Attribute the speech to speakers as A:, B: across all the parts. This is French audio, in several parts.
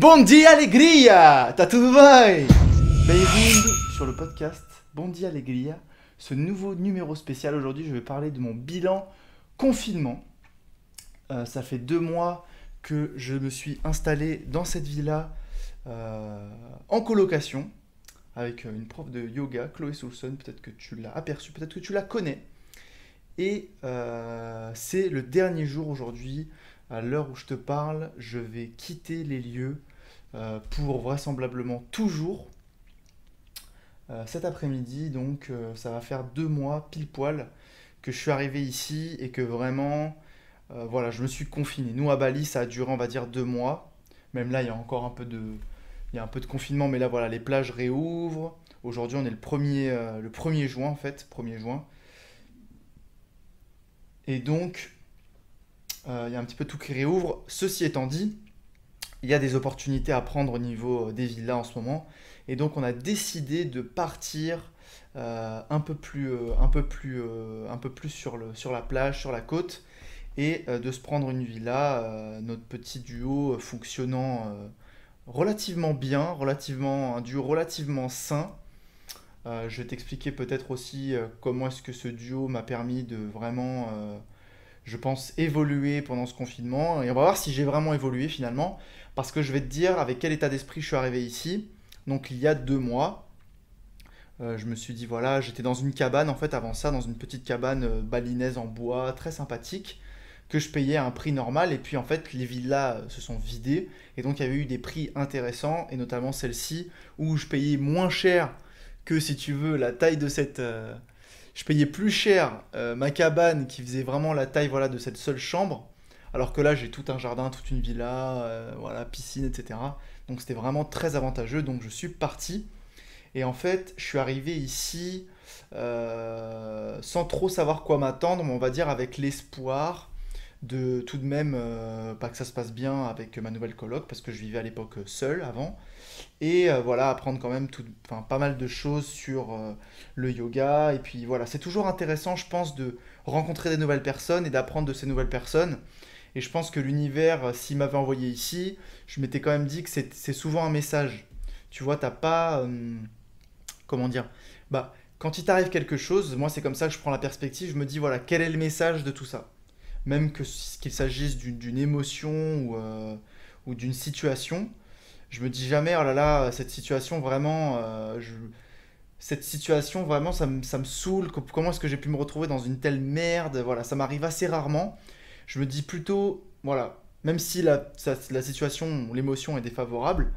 A: Bon dia alegria, tá tudo bem? sur le podcast Bon dia alegria. Ce nouveau numéro spécial aujourd'hui, je vais parler de mon bilan confinement. Euh, ça fait deux mois que je me suis installé dans cette villa euh, en colocation avec euh, une prof de yoga, Chloé Soulson. Peut-être que tu l'as aperçue, peut-être que tu la connais. Et c'est le dernier jour aujourd'hui. À l'heure où je te parle, je vais quitter les lieux euh, pour vraisemblablement toujours euh, cet après-midi. Donc euh, ça va faire deux mois pile poil que je suis arrivé ici et que vraiment, voilà, je me suis confiné. Nous, à Bali, ça a duré, on va dire, deux mois. Même là, il y a encore un peu de, il y a un peu de confinement, mais là, voilà, les plages réouvrent. Aujourd'hui, on est le 1er, le juin, en fait, 1er juin. Et donc, il y a un petit peu tout qui réouvre. Ceci étant dit, il y a des opportunités à prendre au niveau euh, des villas en ce moment. Et donc on a décidé de partir euh, un peu plus, euh, un peu plus, un peu plus sur, le, sur la plage, sur la côte, et de se prendre une villa, notre petit duo fonctionnant relativement bien, relativement, un duo relativement sain. je vais t'expliquer peut-être aussi comment est-ce que ce duo m'a permis de vraiment je pense, évoluer pendant ce confinement. Et on va voir si j'ai vraiment évolué finalement, parce que je vais te dire avec quel état d'esprit je suis arrivé ici. Donc il y a deux mois, euh, je me suis dit, voilà, j'étais dans une cabane, en fait, avant ça, dans une petite cabane euh, balinaise en bois, très sympathique, que je payais à un prix normal. Et puis, en fait, les villas euh, se sont vidées. Et donc, il y avait eu des prix intéressants, et notamment celle-ci, où je payais moins cher que, si tu veux, la taille de cette, je payais plus cher euh, ma cabane qui faisait vraiment la taille voilà, de cette seule chambre. Alors que là, j'ai tout un jardin, toute une villa, euh, voilà, piscine, etc. Donc c'était vraiment très avantageux. Donc je suis parti. Et en fait, je suis arrivé ici euh, sans trop savoir quoi m'attendre, mais on va dire avec l'espoir de tout de même, pas que ça se passe bien avec ma nouvelle coloc, parce que je vivais à l'époque seul avant et euh, voilà apprendre quand même pas mal de choses sur euh, le yoga et puis voilà c'est toujours intéressant je pense de rencontrer des nouvelles personnes et d'apprendre de ces nouvelles personnes et je pense que l'univers euh, s'il m'avait envoyé ici je m'étais quand même dit que c'est souvent un message tu vois t'as pas comment dire bah quand il t'arrive quelque chose moi c'est comme ça que je prends la perspective je me dis voilà quel est le message de tout ça même que qu'il s'agisse d'une émotion ou, ou d'une situation je me dis jamais, oh là là, cette situation vraiment, euh, cette situation vraiment, ça, me, ça me saoule. Comment est-ce que j'ai pu me retrouver dans une telle merde Voilà, ça m'arrive assez rarement. Je me dis plutôt, voilà, même si la, situation, l'émotion est défavorable,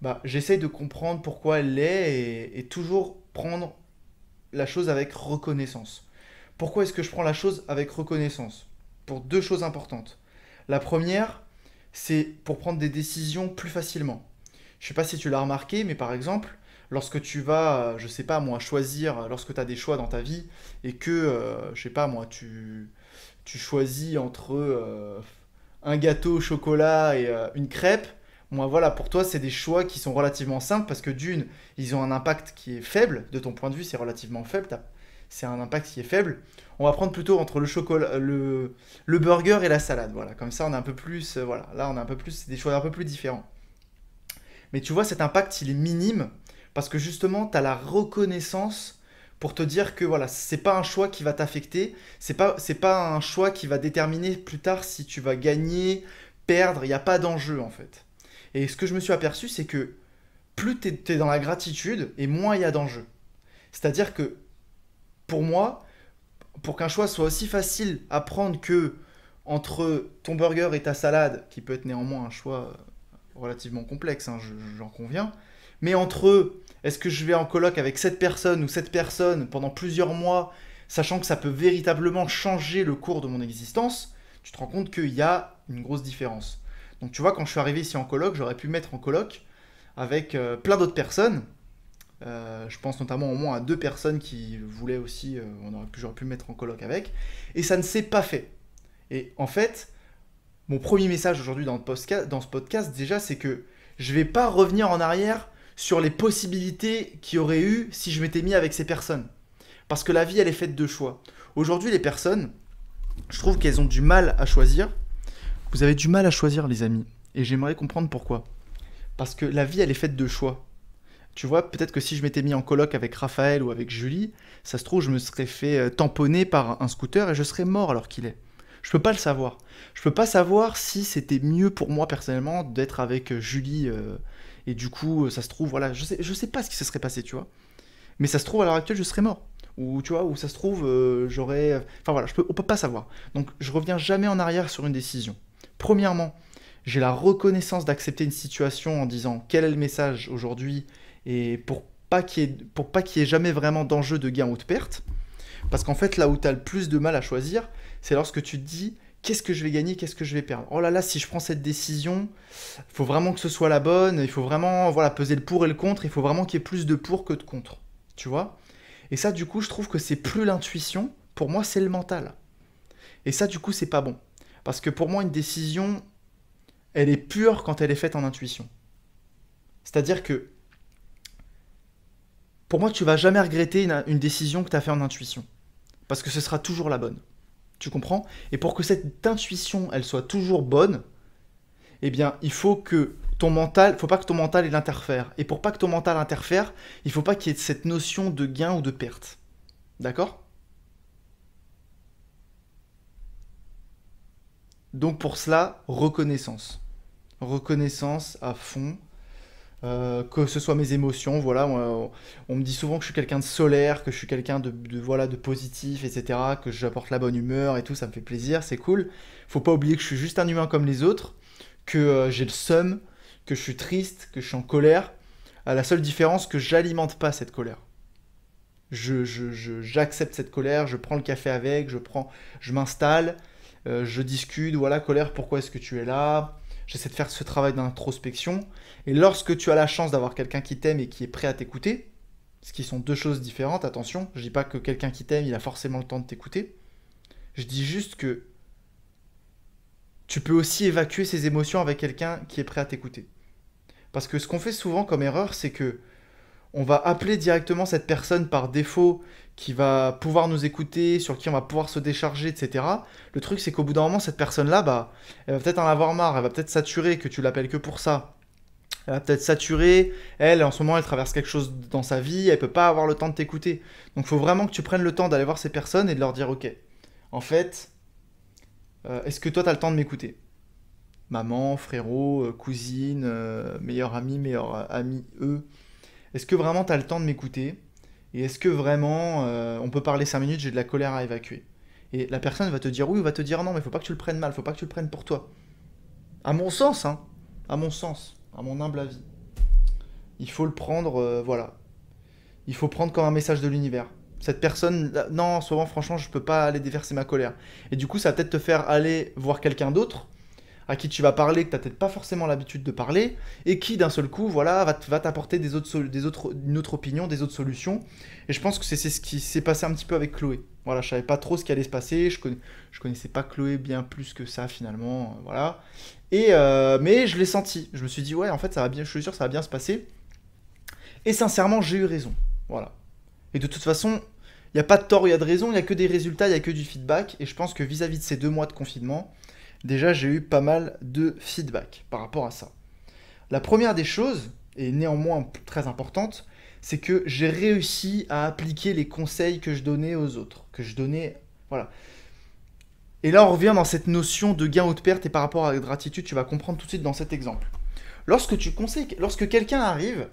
A: bah, j'essaye de comprendre pourquoi elle l'est et toujours prendre la chose avec reconnaissance. Pourquoi est-ce que je prends la chose avec reconnaissance Pour deux choses importantes. La première, c'est pour prendre des décisions plus facilement. Je sais pas si tu l'as remarqué, mais par exemple, lorsque tu vas, je sais pas moi, choisir, lorsque tu as des choix dans ta vie et que, je euh, je sais pas moi, tu, tu choisis entre euh, un gâteau au chocolat et euh, une crêpe, moi voilà, pour toi, c'est des choix qui sont relativement simples parce que d'une, ils ont un impact qui est faible, de ton point de vue, c'est relativement faible, c'est un impact qui est faible. On va prendre plutôt entre le chocolat, le, le burger et la salade, voilà, comme ça on a un peu plus, voilà, là on a un peu plus, c'est des choix un peu plus différents. Mais tu vois, cet impact, il est minime parce que justement, tu as la reconnaissance pour te dire que voilà, c'est pas un choix qui va t'affecter, c'est pas c'est pas un choix qui va déterminer plus tard si tu vas gagner, perdre, il n'y a pas d'enjeu en fait. Et ce que je me suis aperçu, c'est que plus tu es, dans la gratitude et moins il y a d'enjeu. C'est-à-dire que pour moi, pour qu'un choix soit aussi facile à prendre que entre ton burger et ta salade, qui peut être néanmoins un choix euh, relativement complexe, hein, j'en conviens. Mais entre eux, est-ce que je vais en colloque avec cette personne ou cette personne pendant plusieurs mois, sachant que ça peut véritablement changer le cours de mon existence, tu te rends compte qu'il y a une grosse différence. Donc tu vois, quand je suis arrivé ici en colloque, j'aurais pu mettre en colloque avec euh, plein d'autres personnes. Euh, je pense notamment au moins à deux personnes qui voulaient aussi, euh, on aurait j'aurais pu mettre en colloque avec. Et ça ne s'est pas fait. Et en fait, mon premier message aujourd'hui dans, dans, ce podcast, déjà, c'est que je vais pas revenir en arrière sur les possibilités qu'il y aurait eu si je m'étais mis avec ces personnes. Parce que la vie, elle est faite de choix. Aujourd'hui, les personnes, je trouve qu'elles ont du mal à choisir. Vous avez du mal à choisir, les amis. Et j'aimerais comprendre pourquoi. Parce que la vie, elle est faite de choix. Tu vois, peut-être que si je m'étais mis en colloque avec Raphaël ou avec Julie, ça se trouve, je me serais fait euh, tamponner par un scooter et je serais mort alors qu'il est. Je peux pas le savoir. Je peux pas savoir si c'était mieux pour moi personnellement d'être avec euh, Julie euh, et du coup euh, ça se trouve voilà, je ne je sais pas ce qui se serait passé, tu vois. Mais ça se trouve à l'heure actuelle je serais mort ou tu vois où ça se trouve j'aurais enfin voilà, je peux on peut pas savoir. Donc je reviens jamais en arrière sur une décision. Premièrement, j'ai la reconnaissance d'accepter une situation en disant quel est le message aujourd'hui et pour pas qu'il est pour pas qu'il ait jamais vraiment d'enjeu de gain ou de perte. Parce qu'en fait, là où tu as le plus de mal à choisir, c'est lorsque tu te dis qu'est-ce que je vais gagner, qu'est-ce que je vais perdre. Oh là là, si je prends cette décision, il faut vraiment que ce soit la bonne, il faut vraiment voilà, peser le pour et le contre, il faut vraiment qu'il y ait plus de pour que de contre. Tu vois Et ça, du coup, je trouve que c'est plus l'intuition, pour moi, c'est le mental. Et ça, du coup, c'est pas bon. Parce que pour moi, une décision, elle est pure quand elle est faite en intuition. C'est-à-dire que pour moi, tu vas jamais regretter une, décision que tu as faite en intuition. Parce que ce sera toujours la bonne. Tu comprends Et pour que cette intuition, elle soit toujours bonne, eh bien, il faut que ton mental, faut pas que ton mental il interfère. Et pour pas que ton mental interfère, il faut pas qu'il y ait cette notion de gain ou de perte. D'accord Donc pour cela, reconnaissance. Reconnaissance à fond, euh, que ce soit mes émotions. Voilà, on, me dit souvent que je suis quelqu'un de solaire, que je suis quelqu'un de, voilà de positif, etc. Que j'apporte la bonne humeur et tout, ça me fait plaisir, c'est cool. Faut pas oublier que je suis juste un humain comme les autres, que euh, j'ai le seum, que je suis triste, que je suis en colère. À euh, la seule différence que j'alimente pas cette colère. Je, j'accepte cette colère, je prends le café avec, je prends, je m'installe, je discute. Voilà, colère, pourquoi est-ce que tu es là J'essaie de faire ce travail d'introspection et lorsque tu as la chance d'avoir quelqu'un qui t'aime et qui est prêt à t'écouter, ce qui sont deux choses différentes, attention, je dis pas que quelqu'un qui t'aime, il a forcément le temps de t'écouter. Je dis juste que tu peux aussi évacuer ses émotions avec quelqu'un qui est prêt à t'écouter. Parce que ce qu'on fait souvent comme erreur, c'est que on va appeler directement cette personne par défaut qui va pouvoir nous écouter, sur qui on va pouvoir se décharger, etc. Le truc, c'est qu'au bout d'un moment, cette personne-là, bah, elle va peut-être en avoir marre, elle va peut-être saturer que tu l'appelles que pour ça elle va peut-être saturer, elle en ce moment elle traverse quelque chose dans sa vie, elle peut pas avoir le temps de t'écouter. Donc il faut vraiment que tu prennes le temps d'aller voir ces personnes et de leur dire ok, en fait, euh, est-ce que toi as le temps de m'écouter Maman, frérot, euh, cousine, meilleure meilleur ami, meilleur euh, ami, eux. Est-ce que vraiment as le temps de m'écouter Et est-ce que vraiment on peut parler 5 minutes, j'ai de la colère à évacuer Et la personne va te dire oui ou va te dire non, mais faut pas que tu le prennes mal, faut pas que tu le prennes pour toi. À mon sens, hein. À mon sens à mon humble avis. Il faut le prendre, euh, voilà. Il faut prendre comme un message de l'univers. Cette personne, non, souvent, franchement, je peux pas aller déverser ma colère. Et du coup, ça va peut-être te faire aller voir quelqu'un d'autre à qui tu vas parler, que tu n'as peut-être pas forcément l'habitude de parler, et qui d'un seul coup, voilà, va t'apporter des autres, des autres, une autre opinion, des autres solutions. Et je pense que c'est ce qui s'est passé un petit peu avec Chloé. Voilà, je savais pas trop ce qui allait se passer, je, ne connaissais pas Chloé bien plus que ça finalement, euh, voilà. Et, euh, mais je l'ai senti. Je me suis dit, ouais, en fait, ça va bien, je suis sûr, ça va bien se passer. Et sincèrement, j'ai eu raison. Voilà. Et de toute façon, il n'y a pas de tort, il y a de raison, il n'y a que des résultats, il n'y a que du feedback. Et je pense que vis-à-vis -vis de ces deux mois de confinement, déjà, j'ai eu pas mal de feedback par rapport à ça. La première des choses, et néanmoins très importante, c'est que j'ai réussi à appliquer les conseils que je donnais aux autres, que je donnais... Voilà. Et là, on revient dans cette notion de gain ou de perte et par rapport à la gratitude, tu vas comprendre tout de suite dans cet exemple. Lorsque tu conseilles, lorsque quelqu'un arrive,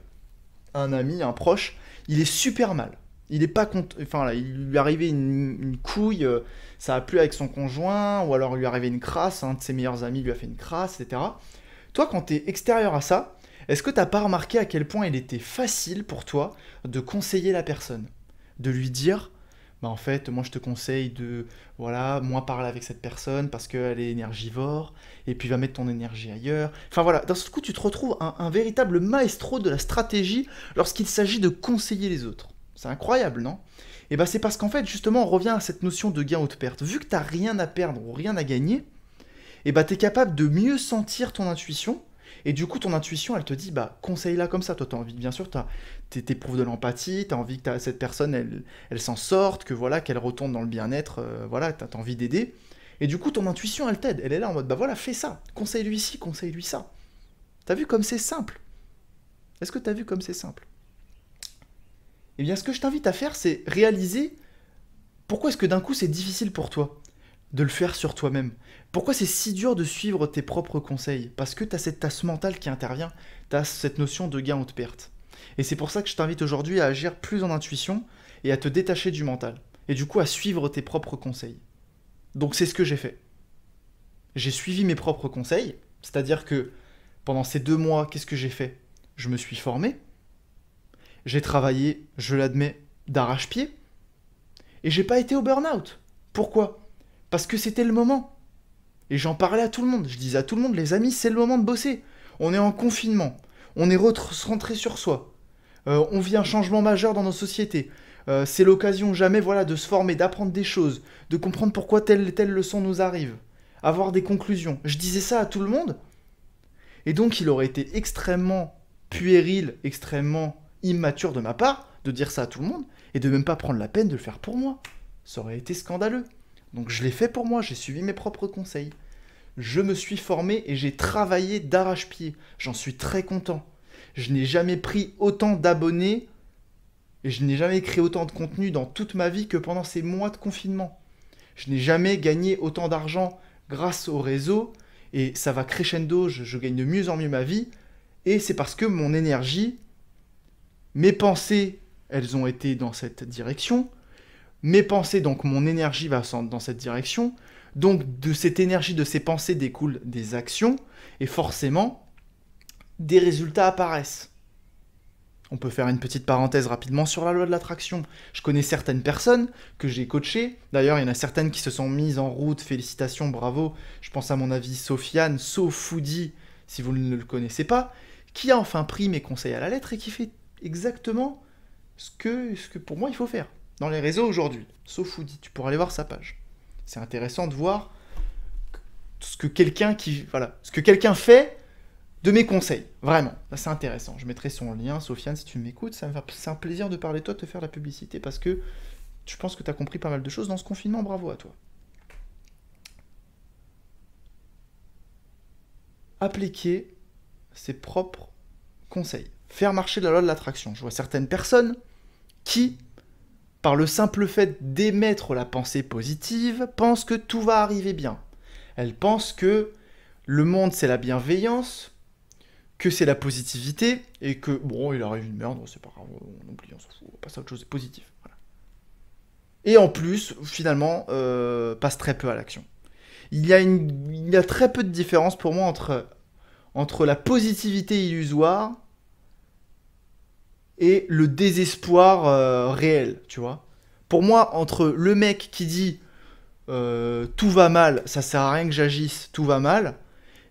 A: un ami, un proche, il est super mal. Il est pas content. Enfin, il lui est une, couille, euh, ça a plu avec son conjoint, ou alors il lui est arrivé une crasse, un de ses meilleurs amis lui a fait une crasse, etc. Toi, quand tu es extérieur à ça, est-ce que tu n'as pas remarqué à quel point il était facile pour toi de conseiller la personne, de lui dire bah, en fait, moi je te conseille de, voilà, moins parler avec cette personne parce qu'elle est énergivore, et puis va mettre ton énergie ailleurs. Enfin voilà, dans ce coup, tu te retrouves un, véritable maestro de la stratégie lorsqu'il s'agit de conseiller les autres. C'est incroyable, non Et eh bah, c'est parce qu'en fait, justement, on revient à cette notion de gain ou de perte. Vu que tu n'as rien à perdre ou rien à gagner, et eh bah t'es capable de mieux sentir ton intuition, et du coup, ton intuition, elle te dit, bah, conseille-la comme ça. Toi, t'as envie, bien sûr, t'éprouves de l'empathie, t'as envie que cette personne, elle, s'en sorte, que voilà, qu'elle retourne dans le bien-être, euh, voilà, t'as as envie d'aider. Et du coup, ton intuition, elle t'aide. Elle est là en mode, bah voilà, fais ça. Conseille-lui ci, conseille-lui ça. T'as vu comme c'est simple Est-ce que t'as vu comme c'est simple Eh bien, ce que je t'invite à faire, c'est réaliser pourquoi est-ce que d'un coup, c'est difficile pour toi de le faire sur toi-même. Pourquoi c'est si dur de suivre tes propres conseils Parce que tu as cette tasse mentale qui intervient, tu as cette notion de gain ou de perte. Et c'est pour ça que je t'invite aujourd'hui à agir plus en intuition et à te détacher du mental. Et du coup à suivre tes propres conseils. Donc c'est ce que j'ai fait. J'ai suivi mes propres conseils, c'est-à-dire que pendant ces deux mois, qu'est-ce que j'ai fait Je me suis formé, j'ai travaillé, je l'admets, d'arrache-pied, et j'ai pas été au burn-out. Pourquoi parce que c'était le moment. Et j'en parlais à tout le monde. Je disais à tout le monde, les amis, c'est le moment de bosser. On est en confinement. On est rentré sur soi. Euh, on vit un changement majeur dans nos sociétés. Euh, c'est l'occasion jamais voilà, de se former, d'apprendre des choses, de comprendre pourquoi telle et telle leçon nous arrive. Avoir des conclusions. Je disais ça à tout le monde. Et donc il aurait été extrêmement puéril, extrêmement immature de ma part de dire ça à tout le monde et de même pas prendre la peine de le faire pour moi. Ça aurait été scandaleux. Donc je l'ai fait pour moi, j'ai suivi mes propres conseils. Je me suis formé et j'ai travaillé d'arrache-pied. J'en suis très content. Je n'ai jamais pris autant d'abonnés et je n'ai jamais créé autant de contenu dans toute ma vie que pendant ces mois de confinement. Je n'ai jamais gagné autant d'argent grâce au réseau et ça va crescendo, je, gagne de mieux en mieux ma vie et c'est parce que mon énergie, mes pensées, elles ont été dans cette direction mes pensées, donc mon énergie va dans cette direction. Donc de cette énergie, de ces pensées découlent des actions. Et forcément, des résultats apparaissent. On peut faire une petite parenthèse rapidement sur la loi de l'attraction. Je connais certaines personnes que j'ai coachées. D'ailleurs, il y en a certaines qui se sont mises en route. Félicitations, bravo. Je pense à mon avis Sofiane, Sofoudi, si vous ne le connaissez pas, qui a enfin pris mes conseils à la lettre et qui fait exactement ce que, ce que pour moi il faut faire dans les réseaux aujourd'hui. sauf Woody. tu pourras aller voir sa page. C'est intéressant de voir ce que quelqu'un qui voilà, ce que quelqu'un fait de mes conseils. Vraiment, c'est intéressant. Je mettrai son lien, Sofiane, si tu m'écoutes, ça c'est un plaisir de parler toi, de te faire la publicité parce que je pense que tu as compris pas mal de choses dans ce confinement. Bravo à toi. Appliquer ses propres conseils. Faire marcher la loi de l'attraction. Je vois certaines personnes qui par le simple fait d'émettre la pensée positive, pense que tout va arriver bien. Elle pense que le monde c'est la bienveillance, que c'est la positivité, et que bon, il arrive une merde, c'est pas grave, on oublie, on s'en fout, on passe à autre chose, c'est positif. Et en plus, finalement, euh, passe très peu à l'action. Il y, a très peu de différence pour moi entre la positivité illusoire et le désespoir euh, réel, tu vois. Pour moi, entre le mec qui dit euh, tout va mal, ça sert à rien que j'agisse, tout va mal,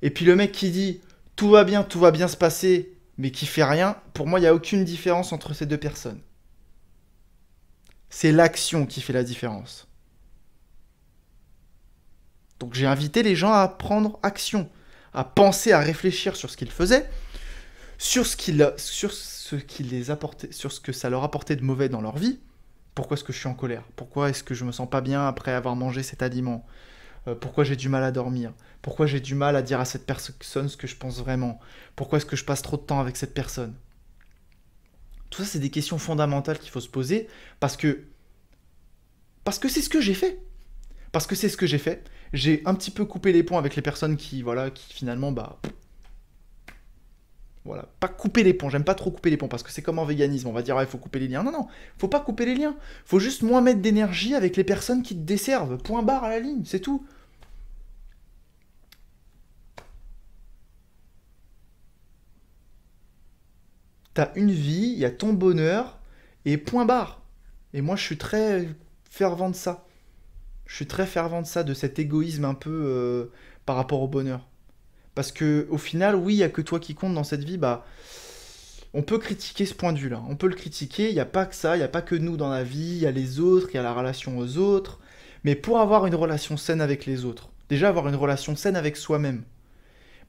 A: et puis le mec qui dit tout va bien, tout va bien se passer, mais qui fait rien, pour moi, il n'y a aucune différence entre ces deux personnes. C'est l'action qui fait la différence. Donc j'ai invité les gens à prendre action, à penser, à réfléchir sur ce qu'ils faisaient, sur ce qu'ils, les sur ce que ça leur apportait de mauvais dans leur vie, pourquoi est-ce que je suis en colère Pourquoi est-ce que je me sens pas bien après avoir mangé cet aliment euh, Pourquoi j'ai du mal à dormir Pourquoi j'ai du mal à dire à cette personne ce que je pense vraiment Pourquoi est-ce que je passe trop de temps avec cette personne Tout ça, c'est des questions fondamentales qu'il faut se poser parce que parce que c'est ce que j'ai fait. Parce que c'est ce que j'ai fait. J'ai un petit peu coupé les ponts avec les personnes qui voilà qui finalement bah voilà, pas couper les ponts. J'aime pas trop couper les ponts parce que c'est comme en véganisme. On va dire, ah, il faut couper les liens. Non, non, faut pas couper les liens. Faut juste moins mettre d'énergie avec les personnes qui te desservent. Point barre à la ligne, c'est tout. T'as une vie, il y a ton bonheur et point barre. Et moi, je suis très fervent de ça. Je suis très fervent de ça, de cet égoïsme un peu euh, par rapport au bonheur. Parce que au final, oui, il n'y a que toi qui compte dans cette vie, bah. On peut critiquer ce point de vue-là, on peut le critiquer, il n'y a pas que ça, il n'y a pas que nous dans la vie, il y a les autres, il y a la relation aux autres. Mais pour avoir une relation saine avec les autres, déjà avoir une relation saine avec soi-même,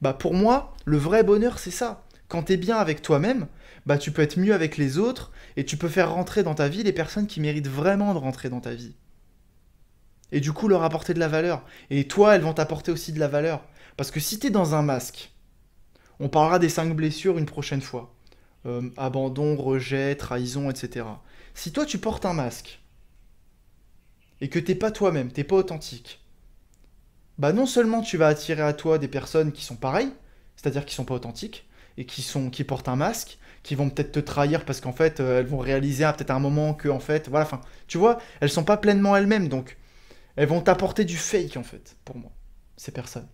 A: bah pour moi, le vrai bonheur c'est ça. Quand tu es bien avec toi-même, bah tu peux être mieux avec les autres et tu peux faire rentrer dans ta vie les personnes qui méritent vraiment de rentrer dans ta vie et du coup leur apporter de la valeur. Et toi, elles vont t'apporter aussi de la valeur. Parce que si tu es dans un masque, on parlera des cinq blessures une prochaine fois. Euh, abandon, rejet, trahison, etc. Si toi tu portes un masque, et que t'es pas toi-même, t'es pas authentique, bah non seulement tu vas attirer à toi des personnes qui sont pareilles, c'est-à-dire qui sont pas authentiques, et qui, sont, qui portent un masque, qui vont peut-être te trahir parce qu'en fait euh, elles vont réaliser à peut-être un moment que en fait voilà enfin tu vois elles sont pas pleinement elles-mêmes donc elles vont t'apporter du fake en fait pour moi ces personnes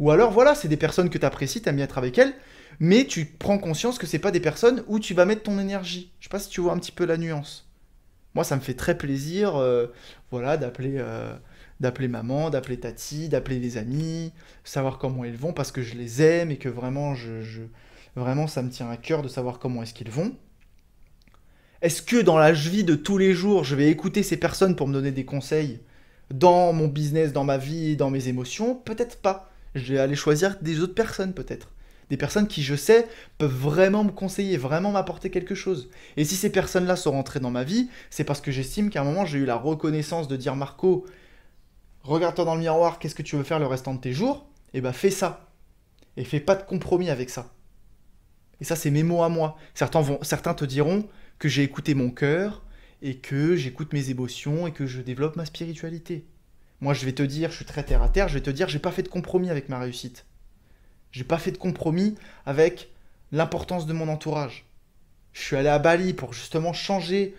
A: Ou alors, voilà, c'est des personnes que tu apprécies, t'aimes bien être avec elles, mais tu prends conscience que c'est pas des personnes où tu vas mettre ton énergie. Je sais pas si tu vois un petit peu la nuance. Moi, ça me fait très plaisir, euh, voilà, d'appeler, euh, d'appeler maman, d'appeler tati, d'appeler les amis, savoir comment ils vont parce que je les aime et que vraiment, je, vraiment, ça me tient à cœur de savoir comment est-ce qu'ils vont. Est-ce que dans la vie de tous les jours, je vais écouter ces personnes pour me donner des conseils dans mon business, dans ma vie, dans mes émotions Peut-être pas. Je vais aller choisir des autres personnes peut-être. Des personnes qui, je sais, peuvent vraiment me conseiller, vraiment m'apporter quelque chose. Et si ces personnes-là sont rentrées dans ma vie, c'est parce que j'estime qu'à un moment, j'ai eu la reconnaissance de dire Marco, regarde-toi dans le miroir, qu'est-ce que tu veux faire le restant de tes jours Eh bah fais ça. Et fais pas de compromis avec ça. Et ça, c'est mes mots à moi. Certains, vont, certains te diront que j'ai écouté mon cœur et que j'écoute mes émotions et que je développe ma spiritualité. Moi, je vais te dire, je suis très terre à terre, je vais te dire, j'ai pas fait de compromis avec ma réussite. J'ai pas fait de compromis avec l'importance de mon entourage. Je suis allé à Bali pour justement changer,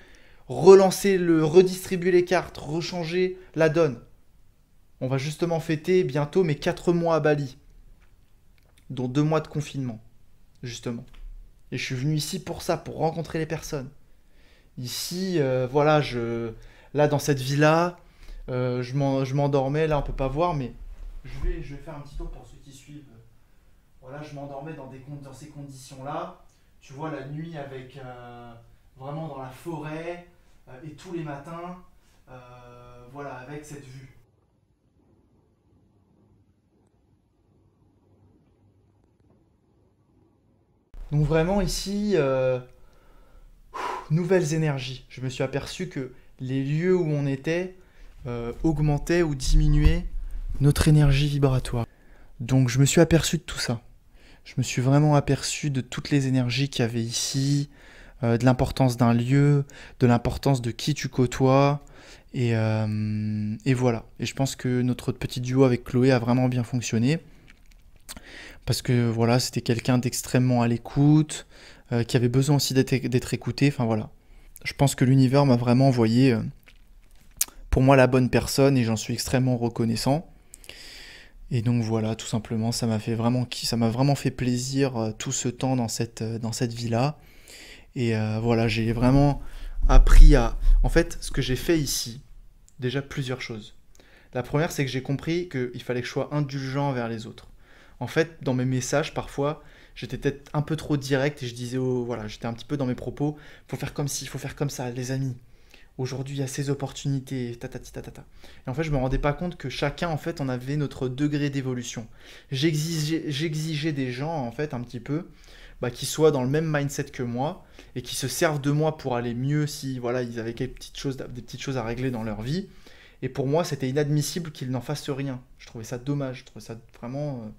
A: relancer le, redistribuer les cartes, rechanger la donne. On va justement fêter bientôt mes 4 mois à Bali, dont 2 mois de confinement, justement. Et je suis venu ici pour ça, pour rencontrer les personnes. Ici, euh, voilà, je, là dans cette villa, euh, je m'endormais, là on peut pas voir, mais je vais, faire un petit tour pour ceux qui suivent. Voilà, je m'endormais dans, dans ces conditions-là. Tu vois, la nuit avec euh, vraiment dans la forêt euh, et tous les matins, voilà, avec cette vue. Donc vraiment ici, nouvelles énergies. Je me suis aperçu que les lieux où on était, euh, augmenter augmentait ou diminuait notre énergie vibratoire. Donc je me suis aperçu de tout ça. Je me suis vraiment aperçu de toutes les énergies qu'il y avait ici, euh, de l'importance d'un lieu, de l'importance de qui tu côtoies. Euh, et, voilà. Et je pense que notre petit duo avec Chloé a vraiment bien fonctionné. Parce que voilà, c'était quelqu'un d'extrêmement à l'écoute, qui avait besoin aussi d'être écouté. Enfin voilà. Je pense que l'univers m'a vraiment envoyé pour moi la bonne personne et j'en suis extrêmement reconnaissant. Et donc voilà, tout simplement, ça m'a fait vraiment ça m'a vraiment fait plaisir euh, tout ce temps dans cette euh, dans cette vie là. Et euh, voilà, j'ai vraiment appris à en fait ce que j'ai fait ici. Déjà plusieurs choses. La première, c'est que j'ai compris qu'il fallait que je sois indulgent envers les autres. En fait, dans mes messages, parfois, j'étais peut-être un peu trop direct et je disais, voilà, j'étais un petit peu dans mes propos, faut faire comme ci, faut faire comme ça, les amis aujourd'hui il y a ces opportunités, Et en fait, je me rendais pas compte que chacun, en fait, on avait notre degré d'évolution. J'exigeais des gens, en fait, un petit peu, bah, qui soient dans le même mindset que moi et qui se servent de moi pour aller mieux si, voilà, ils avaient petites choses, des petites choses à régler dans leur vie. Et pour moi, c'était inadmissible qu'ils n'en fassent rien. Je trouvais ça dommage. Je trouvais ça vraiment, euh,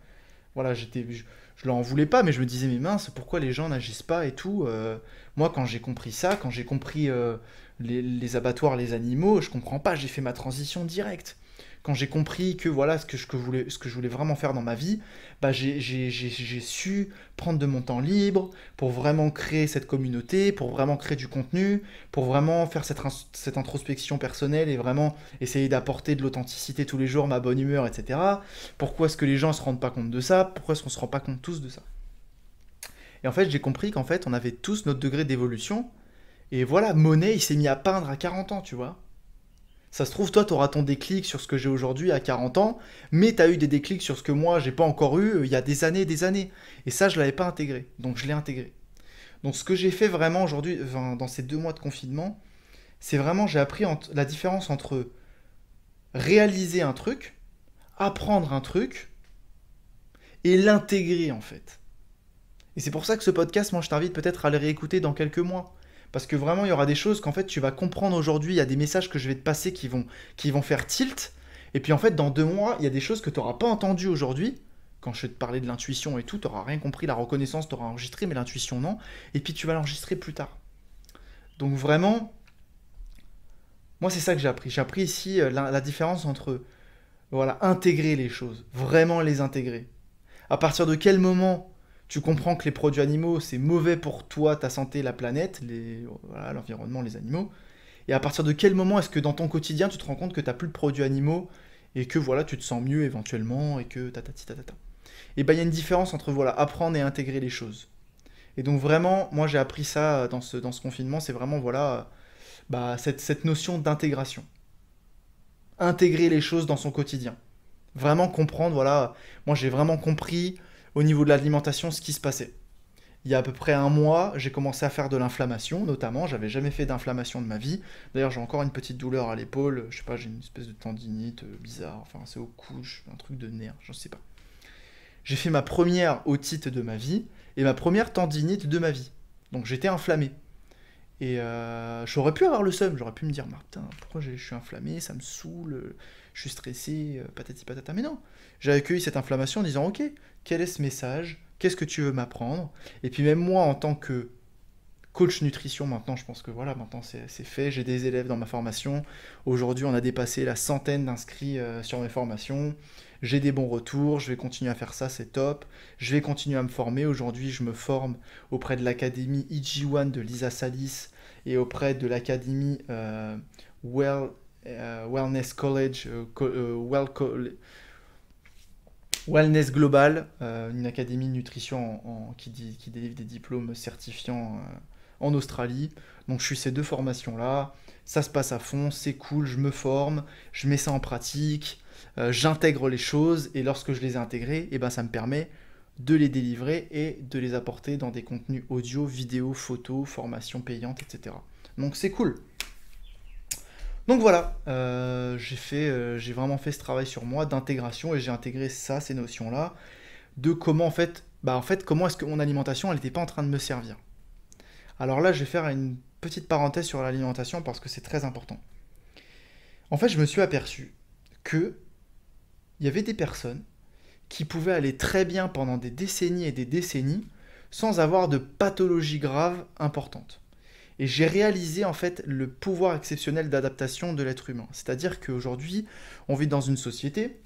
A: voilà, j'étais. Je, je leur voulais pas, mais je me disais, mais mince, pourquoi les gens n'agissent pas et tout. Euh. moi, quand j'ai compris ça, quand j'ai compris euh, les, abattoirs, les animaux, je comprends pas, j'ai fait ma transition directe. Quand j'ai compris que voilà ce que, je, voulais, ce que je voulais vraiment faire dans ma vie, bah j'ai su prendre de mon temps libre pour vraiment créer cette communauté, pour vraiment créer du contenu, pour vraiment faire cette, cette introspection personnelle et vraiment essayer d'apporter de l'authenticité tous les jours, ma bonne humeur, etc. Pourquoi est-ce que les gens ne se rendent pas compte de ça Pourquoi est-ce qu'on ne se rend pas compte tous de ça Et en fait, j'ai compris qu'en fait, on avait tous notre degré d'évolution et voilà, Monet, il s'est mis à peindre à 40 ans, tu vois. Ça se trouve, toi, tu auras ton déclic sur ce que j'ai aujourd'hui à 40 ans, mais as eu des déclics sur ce que moi, j'ai pas encore eu euh, il y a des années et des années. Et ça, je l'avais pas intégré, donc je l'ai intégré. Donc ce que j'ai fait vraiment aujourd'hui, dans ces deux mois de confinement, c'est vraiment, j'ai appris la différence entre réaliser un truc, apprendre un truc, et l'intégrer, en fait. Et c'est pour ça que ce podcast, moi, je t'invite peut-être à le réécouter dans quelques mois parce que vraiment il y aura des choses qu'en fait tu vas comprendre aujourd'hui, il y a des messages que je vais te passer qui vont, qui vont faire tilt, et puis en fait dans deux mois, il y a des choses que tu n'auras pas entendues aujourd'hui, quand je vais te parler de l'intuition et tout, tu n'auras rien compris, la reconnaissance auras enregistré, mais l'intuition non, et puis tu vas l'enregistrer plus tard. Donc vraiment, moi c'est ça que j'ai appris, j'ai appris ici euh, la, différence entre, voilà, intégrer les choses, vraiment les intégrer. À partir de quel moment tu comprends que les produits animaux, c'est mauvais pour toi, ta santé, la planète, l'environnement, les... animaux. Et à partir de quel moment est-ce que dans ton quotidien, tu te rends compte que tu n'as plus de produits animaux et que voilà, tu te sens mieux éventuellement et que tatati tatata. Et eh bien, il y a une différence entre voilà, apprendre et intégrer les choses. Et donc vraiment, moi j'ai appris ça dans ce, confinement, c'est vraiment voilà, bah, cette, cette notion d'intégration. Intégrer les choses dans son quotidien. Vraiment comprendre, voilà, moi j'ai vraiment compris au niveau de l'alimentation ce qui se passait. Il y a à peu près un mois, j'ai commencé à faire de l'inflammation, notamment. J'avais jamais fait d'inflammation de ma vie. D'ailleurs, j'ai encore une petite douleur à l'épaule. Je sais pas, j'ai une espèce de tendinite euh, bizarre. Enfin, c'est au cou, un truc de nerf, je ne sais pas. J'ai fait ma première otite de ma vie et ma première tendinite de ma vie. Donc j'étais inflammé. Et euh, j'aurais pu avoir le seum, j'aurais pu me dire, Martin, pourquoi je suis inflammé, ça me saoule, je suis stressé, euh, patati patata. Mais non, j'ai accueilli cette inflammation en disant, ok, quel est ce message, qu'est-ce que tu veux m'apprendre. Et puis même moi, en tant que coach nutrition maintenant, je pense que voilà, maintenant c'est fait, j'ai des élèves dans ma formation. Aujourd'hui, on a dépassé la centaine d'inscrits euh, sur mes formations. J'ai des bons retours, je vais continuer à faire ça, c'est top. Je vais continuer à me former. Aujourd'hui, je me forme auprès de l'académie EG1 de Lisa Salis et auprès de l'académie euh, well, euh, Wellness College, Wellness Global, euh, une académie de nutrition qui, délivre des diplômes certifiants euh, en Australie. Donc je suis ces deux formations-là, ça se passe à fond, c'est cool, je me forme, je mets ça en pratique, euh, j'intègre les choses, et lorsque je les ai intégrées, eh ben, ça me permet de les délivrer et de les apporter dans des contenus audio, vidéo, photo, formation payante, etc. Donc c'est cool. Donc voilà, euh, euh, j'ai vraiment fait ce travail sur moi d'intégration et j'ai intégré ça, ces notions-là, de comment en fait, bah, en fait, comment est-ce que mon alimentation, elle n'était pas en train de me servir. Alors là, je vais faire une petite parenthèse sur l'alimentation parce que c'est très important. En fait, je me suis aperçu que il y avait des personnes qui pouvaient aller très bien pendant des décennies et des décennies sans avoir de pathologie grave importante. Et j'ai réalisé en fait le pouvoir exceptionnel d'adaptation de l'être humain. C'est-à-dire qu'aujourd'hui, on vit dans une société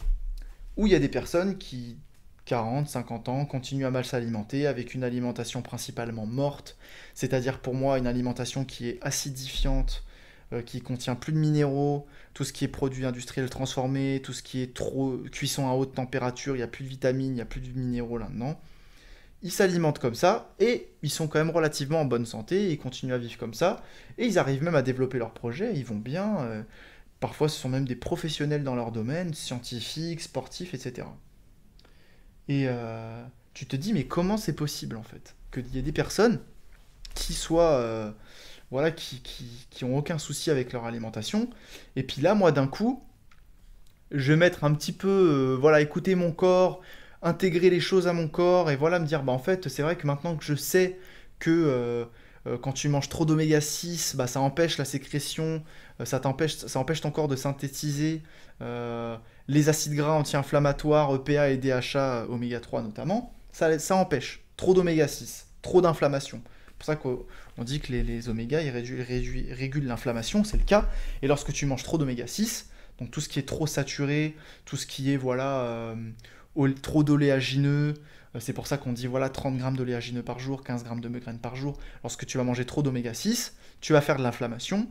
A: où il y a des personnes qui, 40, 50 ans, continuent à mal s'alimenter avec une alimentation principalement morte, c'est-à-dire pour moi une alimentation qui est acidifiante, euh, qui contient plus de minéraux, tout ce qui est produit industriel transformé, tout ce qui est trop cuisson à haute température, il n'y a plus de vitamines, il n'y a plus de minéraux là-dedans ils s'alimentent comme ça et ils sont quand même relativement en bonne santé, ils continuent à vivre comme ça et ils arrivent même à développer leurs projets, ils vont bien. Euh, parfois, ce sont même des professionnels dans leur domaine, scientifiques, sportifs, etc. Et euh, tu te dis, mais comment c'est possible en fait Qu'il y ait des personnes qui soient. Euh, voilà, qui, qui, ont aucun souci avec leur alimentation. Et puis là, moi, d'un coup, je vais mettre un petit peu. voilà, écouter mon corps intégrer les choses à mon corps et voilà me dire bah en fait c'est vrai que maintenant que je sais que euh, euh, quand tu manges trop d'oméga 6 bah ça empêche la sécrétion euh, ça t'empêche ça empêche ton corps de synthétiser les acides gras anti-inflammatoires EPA et DHA oméga 3 notamment ça, ça empêche trop d'oméga 6 trop d'inflammation c'est pour ça qu'on dit que les, oméga ils régulent l'inflammation c'est le cas et lorsque tu manges trop d'oméga 6 donc tout ce qui est trop saturé, tout ce qui est voilà trop d'oléagineux. Euh, c'est pour ça qu'on dit voilà 30 grammes d'oléagineux par jour, 15 grammes de graines par jour. Lorsque tu vas manger trop d'oméga 6, tu vas faire de l'inflammation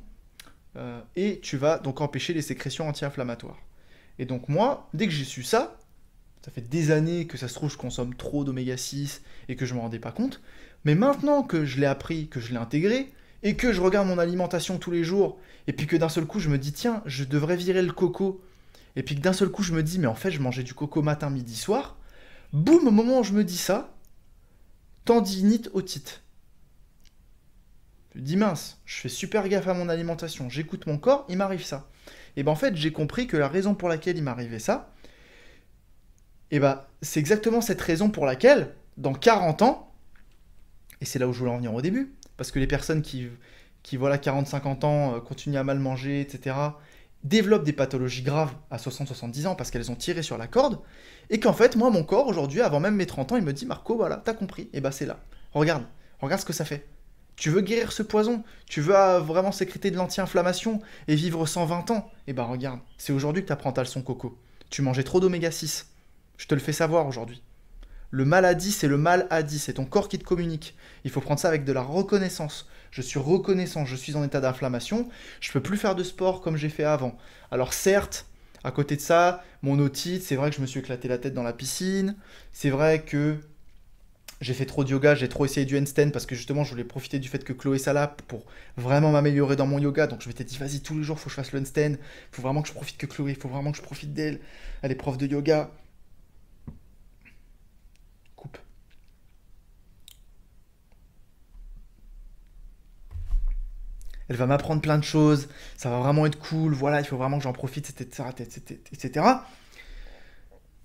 A: euh, et tu vas donc empêcher les sécrétions anti-inflammatoires. Et donc moi, dès que j'ai su ça, ça fait des années que ça se trouve je consomme trop d'oméga 6 et que je ne me rendais pas compte, mais maintenant que je l'ai appris, que je l'ai intégré, et que je regarde mon alimentation tous les jours, et puis que d'un seul coup je me dis tiens, je devrais virer le coco et puis d'un seul coup je me dis, mais en fait je mangeais du coco matin, midi, soir, boum, au moment où je me dis ça, tendinite, otite. Je dis mince, je fais super gaffe à mon alimentation, j'écoute mon corps, il m'arrive ça. Et ben en fait, j'ai compris que la raison pour laquelle il m'arrivait ça, et ben c'est exactement cette raison pour laquelle, dans 40 ans, et c'est là où je voulais en venir au début, parce que les personnes qui, qui voilà, 40-50 ans, euh, continuent à mal manger, etc., développent des pathologies graves à 60-70 ans parce qu'elles ont tiré sur la corde, et qu'en fait, moi, mon corps, aujourd'hui, avant même mes 30 ans, il me dit Marco, voilà, t'as compris, et bah c'est là. Regarde, regarde ce que ça fait. Tu veux guérir ce poison, tu veux ah, vraiment sécréter de l'anti-inflammation et vivre 120 ans, et bah regarde, c'est aujourd'hui que t'apprends ta leçon coco. Tu mangeais trop d'oméga 6. Je te le fais savoir aujourd'hui. Le maladie c'est le mal à 10, c'est ton corps qui te communique. Il faut prendre ça avec de la reconnaissance je suis reconnaissant, je suis en état d'inflammation, je peux plus faire de sport comme j'ai fait avant. Alors certes, à côté de ça, mon otite, c'est vrai que je me suis éclaté la tête dans la piscine, c'est vrai que j'ai fait trop de yoga, j'ai trop essayé du handstand parce que justement je voulais profiter du fait que Chloé là pour vraiment m'améliorer dans mon yoga. Donc je m'étais dit vas-y tous les jours faut que je fasse le handstand, faut vraiment que je profite que Chloé, il faut vraiment que je profite d'elle. Elle est prof de yoga, elle va m'apprendre plein de choses, ça va vraiment être cool, voilà, il faut vraiment que j'en profite, etc., etc., etc.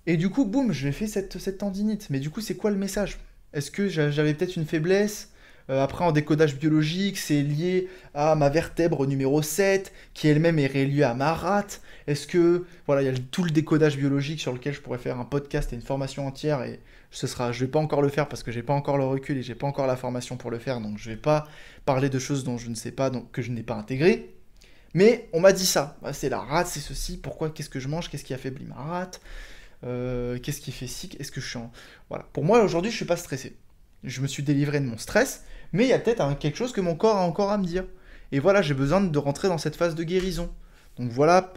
A: Et du coup, boum, j'ai fait cette, tendinite. Mais du coup, c'est quoi le message Est-ce que j'avais peut-être une faiblesse euh, Après, en décodage biologique, c'est lié à ma vertèbre numéro 7, qui elle-même est reliée à ma rate. Est-ce que, voilà, il y a tout le décodage biologique sur lequel je pourrais faire un podcast et une formation entière, et ce sera, je vais pas encore le faire parce que j'ai pas encore le recul et j'ai pas encore la formation pour le faire, donc je vais pas parler de choses dont je ne sais pas, donc que je n'ai pas intégré Mais on m'a dit ça, bah, c'est la rate, c'est ceci, pourquoi, qu'est-ce que je mange, qu'est-ce qui affaiblit ma rate, euh, qu'est-ce qui fait si, est-ce que je suis Voilà, pour moi aujourd'hui je suis pas stressé. Je me suis délivré de mon stress, mais il y a peut-être quelque chose que mon corps a encore à me dire. Et voilà, j'ai besoin de rentrer dans cette phase de guérison. Donc voilà,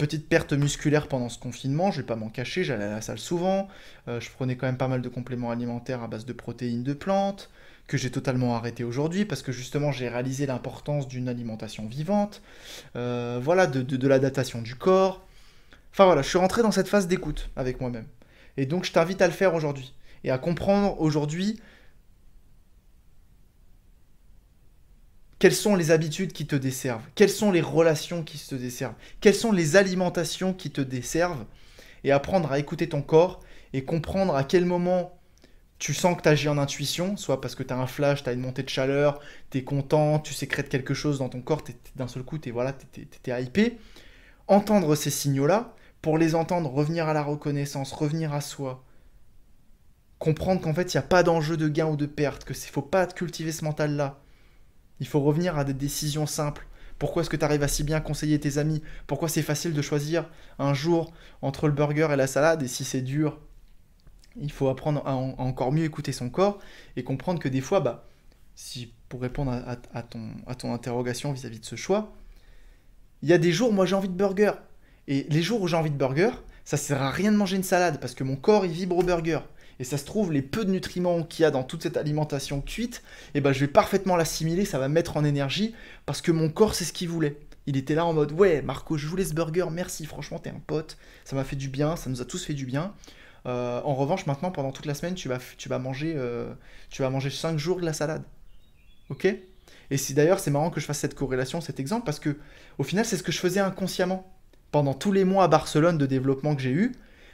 A: petite perte musculaire pendant ce confinement, je vais pas m'en cacher, j'allais à la salle souvent, euh, je prenais quand même pas mal de compléments alimentaires à base de protéines de plantes, que j'ai totalement arrêté aujourd'hui parce que justement j'ai réalisé l'importance d'une alimentation vivante, euh, voilà, de, de, de du corps. Enfin voilà, je suis rentré dans cette phase d'écoute avec moi-même. Et donc je t'invite à le faire aujourd'hui et à comprendre aujourd'hui Quelles sont les habitudes qui te desservent Quelles sont les relations qui te desservent Quelles sont les alimentations qui te desservent Et apprendre à écouter ton corps et comprendre à quel moment tu sens que tu agis en intuition, soit parce que tu as un flash, tu as une montée de chaleur, tu es content, tu sécrètes quelque chose dans ton corps, d'un seul coup, tu es, voilà, hypé. Entendre ces signaux-là, pour les entendre, revenir à la reconnaissance, revenir à soi. Comprendre qu'en fait, il n'y a pas d'enjeu de gain ou de perte, que ne faut pas cultiver ce mental-là. Il faut revenir à des décisions simples. Pourquoi est-ce que tu arrives à si bien conseiller tes amis Pourquoi c'est facile de choisir un jour entre le burger et la salade Et si c'est dur, il faut apprendre à, encore mieux écouter son corps et comprendre que des fois, bah, si pour répondre à, ton, à ton interrogation vis-à-vis de ce choix, il y a des jours, moi j'ai envie de burger. Et les jours où j'ai envie de burger, ça sert à rien de manger une salade parce que mon corps il vibre au burger. Et ça se trouve, les peu de nutriments qu'il y a dans toute cette alimentation cuite, eh ben, je vais parfaitement l'assimiler, ça va me mettre en énergie, parce que mon corps, c'est ce qu'il voulait. Il était là en mode, ouais, Marco, je voulais ce burger, merci, franchement, t'es un pote, ça m'a fait du bien, ça nous a tous fait du bien. Euh, en revanche, maintenant, pendant toute la semaine, tu vas, tu vas, manger, euh, tu vas manger 5 jours de la salade. Ok Et si d'ailleurs, c'est marrant que je fasse cette corrélation, cet exemple, parce que au final, c'est ce que je faisais inconsciemment. Pendant tous les mois à Barcelone de développement que j'ai eu,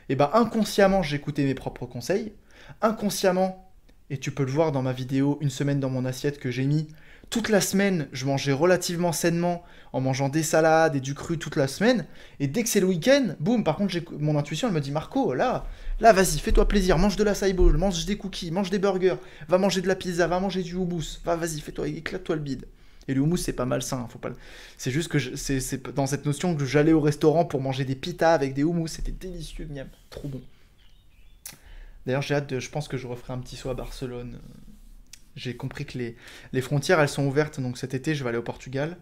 A: et eh ben inconsciemment j'écoutais mes propres conseils, inconsciemment, et tu peux le voir dans ma vidéo une semaine dans mon assiette que j'ai mis, toute la semaine je mangeais relativement sainement en mangeant des salades et du cru toute la semaine, et dès que c'est le week-end, boum, par contre mon intuition elle me dit Marco, là, là vas-y, fais-toi plaisir, mange de la bowl, mange des cookies, mange des burgers, va manger de la pizza, va manger du houbous, va vas-y, fais-toi, éclate-toi le bide. Et le houmous, c'est pas mal sain, faut pas. C'est juste que c'est dans cette notion que j'allais au restaurant pour manger des pitas avec des houmous. C'était délicieux, miam, trop bon. D'ailleurs, j'ai hâte. De... Je pense que je referai un petit saut à Barcelone. J'ai compris que les... les frontières, elles sont ouvertes. Donc cet été, je vais aller au Portugal.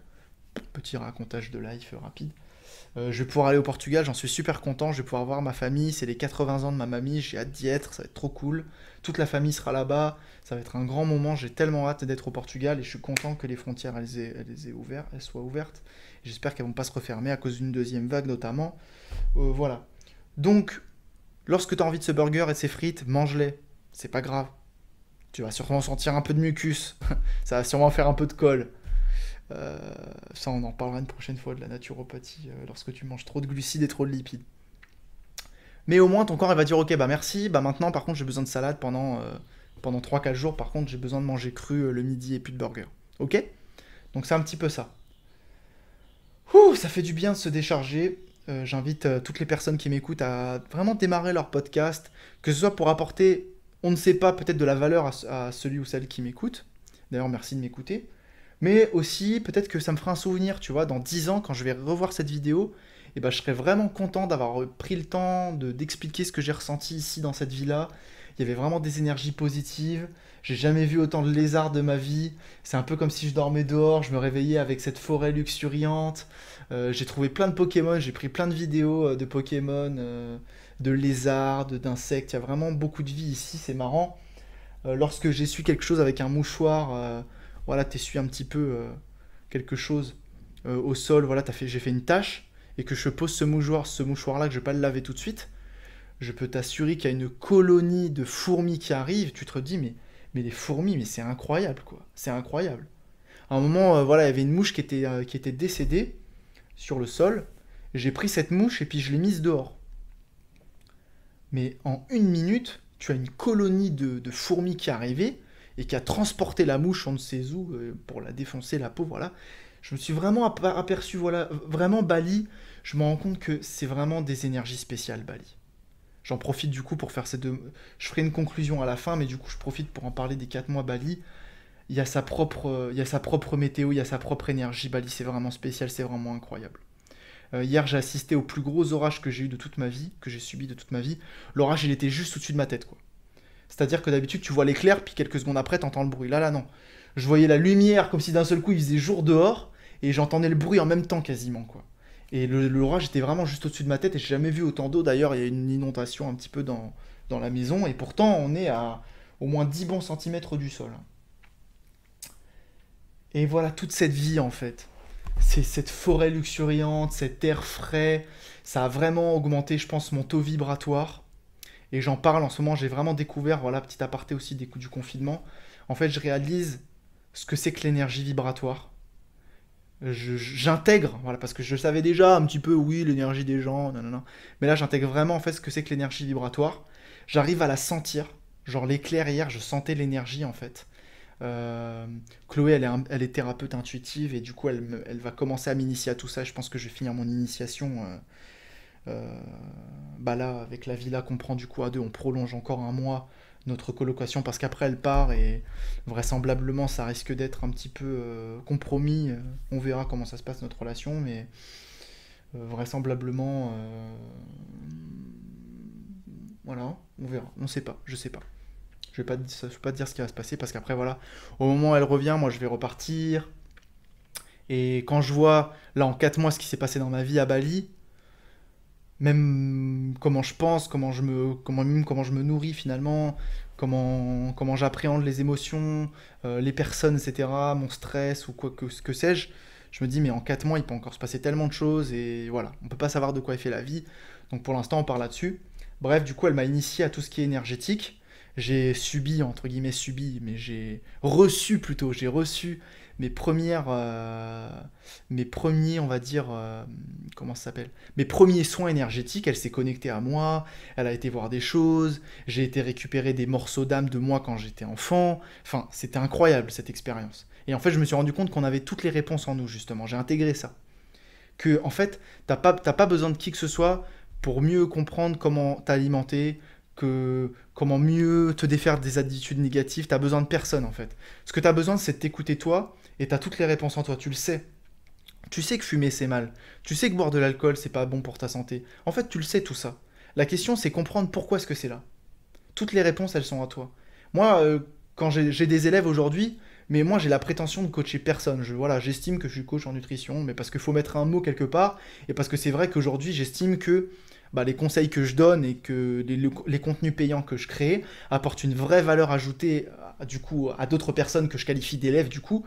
A: Petit racontage de life rapide. Euh, je vais pouvoir aller au Portugal, j'en suis super content. Je vais pouvoir voir ma famille. C'est les 80 ans de ma mamie. J'ai hâte d'y être. Ça va être trop cool toute la famille sera là-bas. Ça va être un grand moment. J'ai tellement hâte d'être au Portugal et je suis content que les frontières elles soient ouvertes. J'espère qu'elles vont pas se refermer à cause d'une deuxième vague notamment. Euh, voilà. Donc, lorsque tu as envie de ce burger et de ces frites, mange-les. C'est pas grave. Tu vas sûrement sentir un peu de mucus. ça va sûrement faire un peu de colle. Euh, ça, on en parlera une prochaine fois de la naturopathie euh, lorsque tu manges trop de glucides et trop de lipides. Mais au moins, ton corps, il va dire, ok, bah merci, bah maintenant, par contre, j'ai besoin de salade pendant, euh, pendant 3-4 jours. Par contre, j'ai besoin de manger cru euh, le midi et plus de burger. Ok Donc, c'est un petit peu ça. Ouh, ça fait du bien de se décharger. Euh, j'invite toutes les personnes qui m'écoutent à vraiment démarrer leur podcast, que ce soit pour apporter, on ne sait pas, peut-être de la valeur à, à celui ou celle qui m'écoute. D'ailleurs, merci de m'écouter mais aussi peut-être que ça me fera un souvenir, tu vois, dans 10 ans, quand je vais revoir cette vidéo, et eh ben, je serais vraiment content d'avoir pris le temps d'expliquer ce que j'ai ressenti ici dans cette villa. Il y avait vraiment des énergies positives. J'ai jamais vu autant de lézards de ma vie. C'est un peu comme si je dormais dehors, je me réveillais avec cette forêt luxuriante. Euh, j'ai trouvé plein de Pokémon, j'ai pris plein de vidéos euh, de Pokémon, euh, de lézards, d'insectes. Il y a vraiment beaucoup de vie ici, c'est marrant. lorsque j'essuie quelque chose avec un mouchoir, voilà, essuies un petit peu quelque chose au sol, voilà, j'ai fait une tâche et que je pose ce mouchoir, ce mouchoir-là, que je vais pas le laver tout de suite, je peux t'assurer qu'il y a une colonie de fourmis qui arrive, tu te dis, mais, mais les fourmis, mais c'est incroyable, quoi. C'est incroyable. À un moment, euh, voilà, il y avait une mouche euh, qui était, décédée sur le sol. J'ai pris cette mouche et puis je l'ai mise dehors. Mais en une minute, tu as une colonie de, fourmis qui est arrivée et qui a transporté la mouche on ne sait où euh, pour la défoncer, la peau, voilà. Je me suis vraiment aperçu, voilà, vraiment Bali, je me rends compte que c'est vraiment des énergies spéciales, Bali. J'en profite du coup pour faire ces deux. Je ferai une conclusion à la fin, mais du coup, je profite pour en parler des 4 mois Bali. Il y, a sa propre, euh, il sa propre météo, il y a sa propre énergie. Bali, c'est vraiment spécial, c'est vraiment incroyable. Euh, hier, j'ai assisté au plus gros orage que j'ai eu de toute ma vie, que j'ai subi de toute ma vie. L'orage, il était juste au-dessus de ma tête, quoi. C'est-à-dire que d'habitude, tu vois l'éclair, puis quelques secondes après, t'entends le bruit. Là, là, non. Je voyais la lumière comme si d'un seul coup, il faisait jour dehors, et j'entendais le bruit en même temps quasiment, quoi. Et l'orage était vraiment juste au-dessus de ma tête et j'ai jamais vu autant d'eau. D'ailleurs, il y a une inondation un petit peu dans, dans la maison. Et pourtant, on est à au moins 10 bons centimètres du sol. Et voilà toute cette vie en fait. C'est cette forêt luxuriante, cet air frais. Ça a vraiment augmenté, je pense, mon taux vibratoire. Et j'en parle en ce moment, j'ai vraiment découvert, voilà, petit aparté aussi des coups du confinement. En fait, je réalise ce que c'est que l'énergie vibratoire j'intègre, voilà, parce que je savais déjà un petit peu, oui, l'énergie des gens, mais là j'intègre vraiment fait ce que c'est que l'énergie vibratoire, j'arrive à la sentir, genre l'éclair hier, je sentais l'énergie en fait. Euh, Chloé, elle est, thérapeute intuitive et du coup elle, va commencer à m'initier à tout ça, je pense que je vais finir mon initiation. Euh, euh, bah là, avec la villa qu'on prend du coup à deux, on prolonge encore un mois notre colocation parce qu'après elle part et vraisemblablement ça risque d'être un petit peu euh, compromis. Euh, on verra comment ça se passe notre relation, mais euh, vraisemblablement, voilà, on verra, on sait pas, je sais pas. Je vais pas, pas te dire ce qui va se passer parce qu'après voilà, au moment où elle revient, moi je vais repartir. Et quand je vois là en 4 mois ce qui s'est passé dans ma vie à Bali, même comment je pense, comment je me, comment, comment je me nourris finalement, comment, comment j'appréhende les émotions, euh, les personnes, etc., mon stress ou quoi que, ce que sais-je, je me dis mais en 4 mois il peut encore se passer tellement de choses et voilà, on peut pas savoir de quoi est fait la vie. Donc pour l'instant on part là-dessus. Bref, du coup elle m'a initié à tout ce qui est énergétique. J'ai subi, entre guillemets subi, mais j'ai reçu plutôt, j'ai reçu mes euh, mes premiers, on va dire, euh, comment s'appelle Mes premiers soins énergétiques. Elle s'est connectée à moi, elle a été voir des choses, j'ai été récupérer des morceaux d'âme de moi quand j'étais enfant. Enfin, c'était incroyable cette expérience. Et en fait, je me suis rendu compte qu'on avait toutes les réponses en nous, justement. J'ai intégré ça. Que, en fait, t'as pas, pas besoin de qui que ce soit pour mieux comprendre comment t'alimenter, que comment mieux te défaire des attitudes négatives, tu as besoin de personne en fait. Ce que tu as besoin, c'est de toi et t'as toutes les réponses en toi, tu le sais. Tu sais que fumer c'est mal, tu sais que boire de l'alcool c'est pas bon pour ta santé. En fait, tu le sais tout ça. La question c'est comprendre pourquoi est-ce que c'est là. Toutes les réponses elles sont à toi. Moi, euh, quand j'ai des élèves aujourd'hui, mais moi j'ai la prétention de coacher personne. Je, voilà, j'estime que je suis coach en nutrition, mais parce qu'il faut mettre un mot quelque part, et parce que c'est vrai qu'aujourd'hui j'estime que bah, les conseils que je donne et que les, les, contenus payants que je crée apportent une vraie valeur ajoutée du coup à d'autres personnes que je qualifie d'élèves du coup,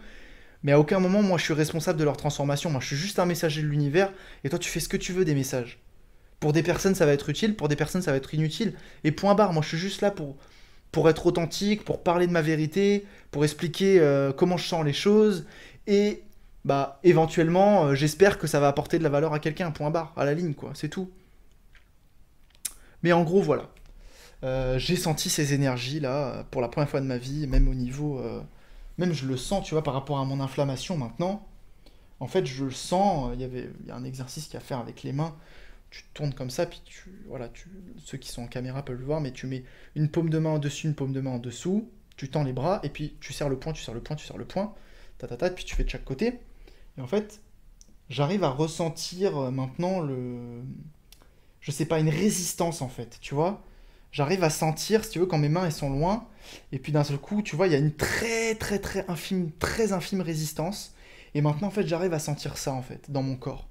A: mais à aucun moment, moi, je suis responsable de leur transformation. Moi, je suis juste un messager de l'univers. Et toi, tu fais ce que tu veux des messages. Pour des personnes, ça va être utile. Pour des personnes, ça va être inutile. Et point barre. Moi, je suis juste là pour, pour être authentique, pour parler de ma vérité, pour expliquer euh, comment je sens les choses. Et bah, éventuellement, euh, j'espère que ça va apporter de la valeur à quelqu'un. Point barre. À la ligne, quoi. C'est tout. Mais en gros, voilà. Euh, j'ai senti ces énergies là pour la première fois de ma vie, même au niveau même je le sens, tu vois, par rapport à mon inflammation maintenant. En fait, je le sens. Euh, il y avait il y a un exercice qu'il y a à faire avec les mains. Tu tournes comme ça, puis tu, voilà, tu, ceux qui sont en caméra peuvent le voir, mais tu mets une paume de main au dessus, une paume de main en dessous, tu tends les bras, et puis tu serres le poing, tu serres le poing, tu serres le poing. ta ta ta, puis tu fais de chaque côté. Et en fait, j'arrive à ressentir euh, maintenant le, je sais pas, une résistance en fait, tu vois j'arrive à sentir, si tu veux, quand mes mains elles sont loin. Et puis d'un seul coup, tu vois, il y a une très très très infime, très infime résistance. Et maintenant, en fait, j'arrive à sentir ça, en fait, dans mon corps.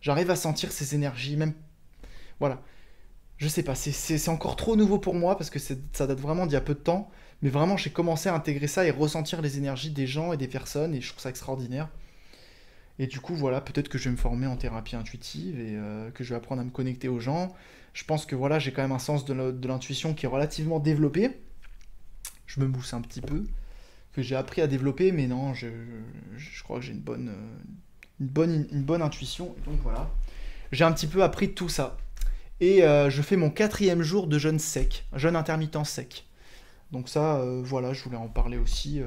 A: J'arrive à sentir ces énergies, même... Voilà. Je sais pas, c'est encore trop nouveau pour moi, parce que ça date vraiment d'il y a peu de temps. Mais vraiment, j'ai commencé à intégrer ça et ressentir les énergies des gens et des personnes, et je trouve ça extraordinaire. Et du coup, voilà, peut-être que je vais me former en thérapie intuitive et euh, que je vais apprendre à me connecter aux gens. Je pense que voilà, j'ai quand même un sens de l'intuition qui est relativement développé. Je me mousse un petit peu, que j'ai appris à développer, mais non, je, crois que j'ai une bonne, euh, une, bonne, une bonne intuition. donc voilà, j'ai un petit peu appris tout ça. Et euh, je fais mon quatrième jour de jeûne sec, jeûne intermittent sec. Donc ça, voilà, je voulais en parler aussi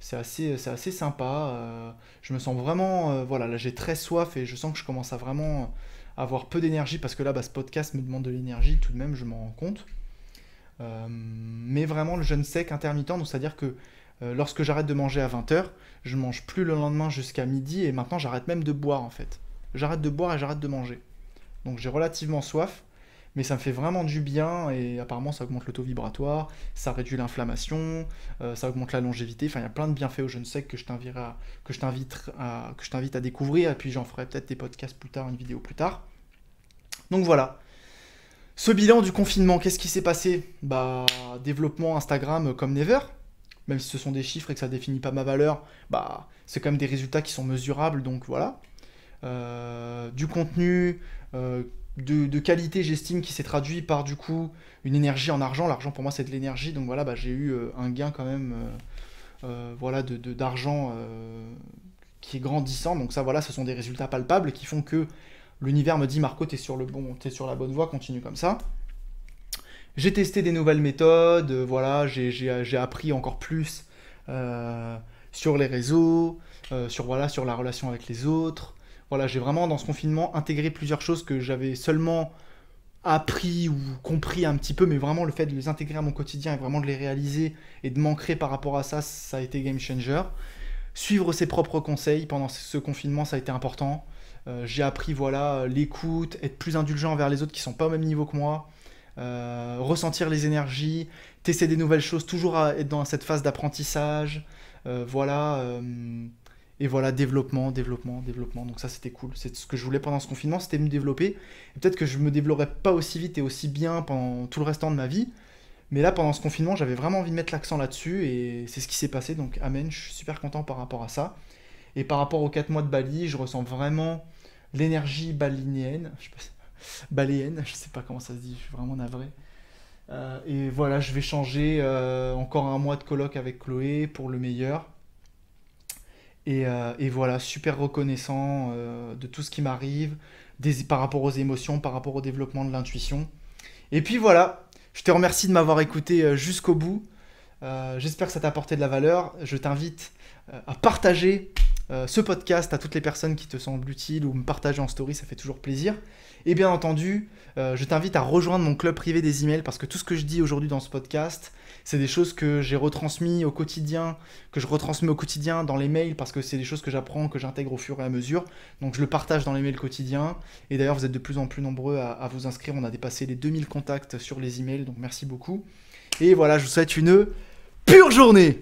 A: c'est assez, c'est assez sympa. Euh, je me sens vraiment, euh, voilà, là j'ai très soif et je sens que je commence à vraiment avoir peu d'énergie parce que là, bah, ce podcast me demande de l'énergie. Tout de même, je m'en rends compte. Euh, mais vraiment, le jeûne sec intermittent, donc c'est-à-dire que lorsque j'arrête de manger à 20h, je mange plus le lendemain jusqu'à midi et maintenant j'arrête même de boire en fait. J'arrête de boire et j'arrête de manger. Donc j'ai relativement soif mais ça me fait vraiment du bien et apparemment ça augmente le taux vibratoire, ça réduit l'inflammation, euh, ça augmente la longévité, enfin il y a plein de bienfaits au jeunes sec que je t'invite à, que je t'invite à, que je t'invite à découvrir et puis j'en ferai peut-être des podcasts plus tard, une vidéo plus tard. Donc voilà. Ce bilan du confinement, qu'est-ce qui s'est passé Bah développement Instagram comme never, même si ce sont des chiffres et que ça définit pas ma valeur, bah c'est quand même des résultats qui sont mesurables, donc voilà. Euh, du contenu euh, de, qualité, j'estime, qui s'est traduit par du coup une énergie en argent. L'argent pour moi c'est de l'énergie, donc voilà, bah, j'ai eu euh, un gain quand même euh, euh, voilà, de, d'argent qui est grandissant. Donc ça voilà, ce sont des résultats palpables qui font que l'univers me dit Marco, t'es sur le bon, t'es sur la bonne voie, continue comme ça. J'ai testé des nouvelles méthodes, voilà, j'ai, appris encore plus sur les réseaux, sur voilà, sur la relation avec les autres. Voilà, j'ai vraiment dans ce confinement intégré plusieurs choses que j'avais seulement appris ou compris un petit peu, mais vraiment le fait de les intégrer à mon quotidien et vraiment de les réaliser et de manquer par rapport à ça, ça a été game changer. Suivre ses propres conseils pendant ce confinement, ça a été important. Euh, j'ai appris voilà l'écoute, être plus indulgent envers les autres qui sont pas au même niveau que moi, euh, ressentir les énergies, tester des nouvelles choses, toujours être dans cette phase d'apprentissage. Euh, voilà, et voilà, développement, développement, développement. Donc ça, c'était cool. C'est ce que je voulais pendant ce confinement, c'était me développer. Peut-être que je me développerais pas aussi vite et aussi bien pendant tout le restant de ma vie. Mais là, pendant ce confinement, j'avais vraiment envie de mettre l'accent là-dessus et c'est ce qui s'est passé. Donc, amen, je suis super content par rapport à ça. Et par rapport aux 4 mois de Bali, je ressens vraiment l'énergie balinéenne. Je baléenne, je sais pas comment ça se dit, je suis vraiment navré. Euh, et voilà, je vais changer euh, encore un mois de colloque avec Chloé pour le meilleur. Euh, et, voilà, super reconnaissant euh, de tout ce qui m'arrive, par rapport aux émotions, par rapport au développement de l'intuition. Et puis voilà, je te remercie de m'avoir écouté euh, jusqu'au bout. J'espère que ça t'a apporté de la valeur. Je t'invite à partager ce podcast à toutes les personnes qui te semblent utiles ou me partager en story, ça fait toujours plaisir. Et bien entendu, je t'invite à rejoindre mon club privé des emails parce que tout ce que je dis aujourd'hui dans ce podcast, c'est des choses que j'ai retransmis au quotidien, que je retransmets au quotidien dans les mails parce que c'est des choses que j'apprends, que j'intègre au fur et à mesure. Donc je le partage dans les mails quotidiens. Et d'ailleurs, vous êtes de plus en plus nombreux à, à vous inscrire. On a dépassé les 2000 contacts sur les emails, donc merci beaucoup. Et voilà, je vous souhaite une pure journée